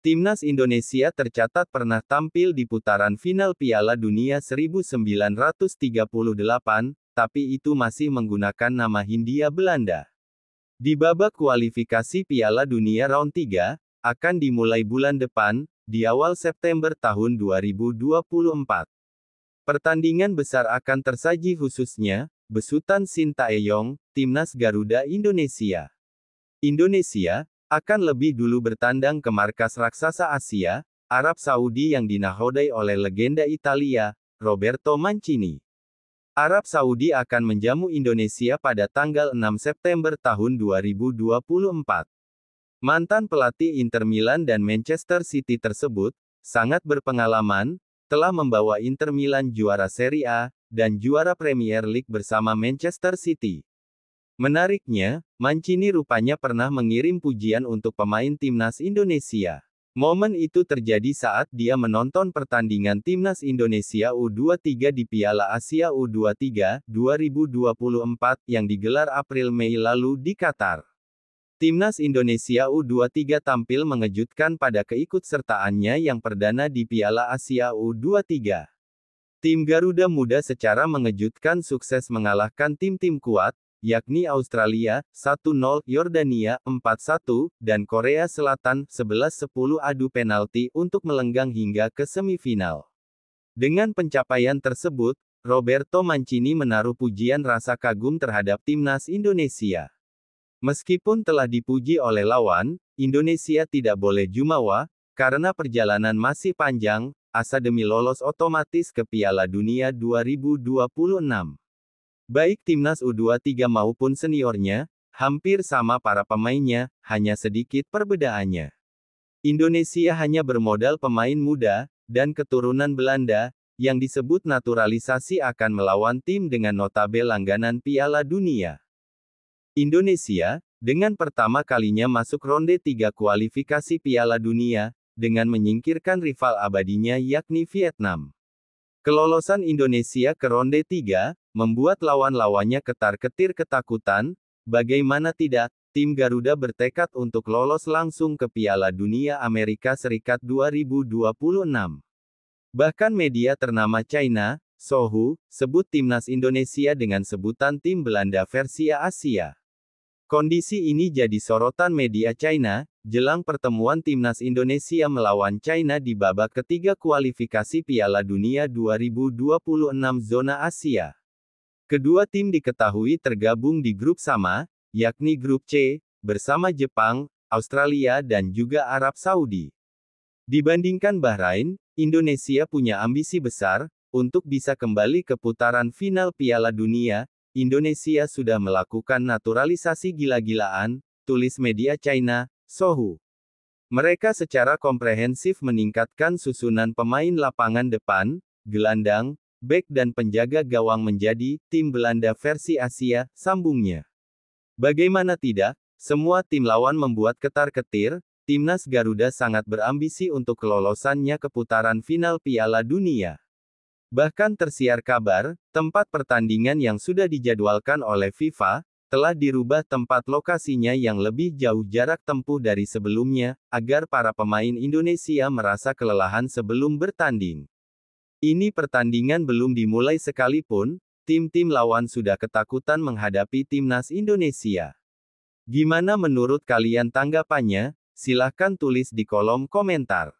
Timnas Indonesia tercatat pernah tampil di putaran final Piala Dunia 1938, tapi itu masih menggunakan nama Hindia Belanda. Di babak kualifikasi Piala Dunia Round 3, akan dimulai bulan depan, di awal September tahun 2024. Pertandingan besar akan tersaji khususnya, besutan Sintayong, Timnas Garuda Indonesia. Indonesia, akan lebih dulu bertandang ke markas raksasa Asia, Arab Saudi yang dinahodai oleh legenda Italia, Roberto Mancini. Arab Saudi akan menjamu Indonesia pada tanggal 6 September tahun 2024. Mantan pelatih Inter Milan dan Manchester City tersebut, sangat berpengalaman, telah membawa Inter Milan juara Serie A, dan juara Premier League bersama Manchester City. Menariknya, Mancini rupanya pernah mengirim pujian untuk pemain timnas Indonesia. Momen itu terjadi saat dia menonton pertandingan timnas Indonesia U23 di Piala Asia U23 2024 yang digelar April-Mei lalu di Qatar. Timnas Indonesia U23 tampil mengejutkan pada keikutsertaannya yang perdana di Piala Asia U23. Tim Garuda Muda secara mengejutkan sukses mengalahkan tim-tim kuat, yakni Australia 1-0, Yordania 4-1, dan Korea Selatan 11-10 adu penalti untuk melenggang hingga ke semifinal. Dengan pencapaian tersebut, Roberto Mancini menaruh pujian rasa kagum terhadap timnas Indonesia. Meskipun telah dipuji oleh lawan, Indonesia tidak boleh jumawa, karena perjalanan masih panjang, asa demi lolos otomatis ke Piala Dunia 2026. Baik timnas U23 maupun seniornya, hampir sama para pemainnya, hanya sedikit perbedaannya. Indonesia hanya bermodal pemain muda, dan keturunan Belanda, yang disebut naturalisasi akan melawan tim dengan notabel langganan Piala Dunia. Indonesia, dengan pertama kalinya masuk ronde 3 kualifikasi Piala Dunia, dengan menyingkirkan rival abadinya yakni Vietnam. Kelolosan Indonesia ke ronde 3, membuat lawan-lawannya ketar-ketir ketakutan, bagaimana tidak, tim Garuda bertekad untuk lolos langsung ke Piala Dunia Amerika Serikat 2026. Bahkan media ternama China, Sohu, sebut timnas Indonesia dengan sebutan tim Belanda versi Asia. Kondisi ini jadi sorotan media China, jelang pertemuan timnas Indonesia melawan China di babak ketiga kualifikasi Piala Dunia 2026 zona Asia. Kedua tim diketahui tergabung di grup sama, yakni grup C, bersama Jepang, Australia dan juga Arab Saudi. Dibandingkan Bahrain, Indonesia punya ambisi besar, untuk bisa kembali ke putaran final Piala Dunia, Indonesia sudah melakukan naturalisasi gila-gilaan, tulis media China, Sohu. Mereka secara komprehensif meningkatkan susunan pemain lapangan depan, gelandang, bek dan penjaga gawang menjadi tim Belanda versi Asia, sambungnya. Bagaimana tidak, semua tim lawan membuat ketar-ketir, timnas Garuda sangat berambisi untuk kelolosannya ke putaran final Piala Dunia. Bahkan tersiar kabar, tempat pertandingan yang sudah dijadwalkan oleh FIFA, telah dirubah tempat lokasinya yang lebih jauh jarak tempuh dari sebelumnya, agar para pemain Indonesia merasa kelelahan sebelum bertanding. Ini pertandingan belum dimulai sekalipun, tim-tim lawan sudah ketakutan menghadapi timnas Indonesia. Gimana menurut kalian tanggapannya? Silahkan tulis di kolom komentar.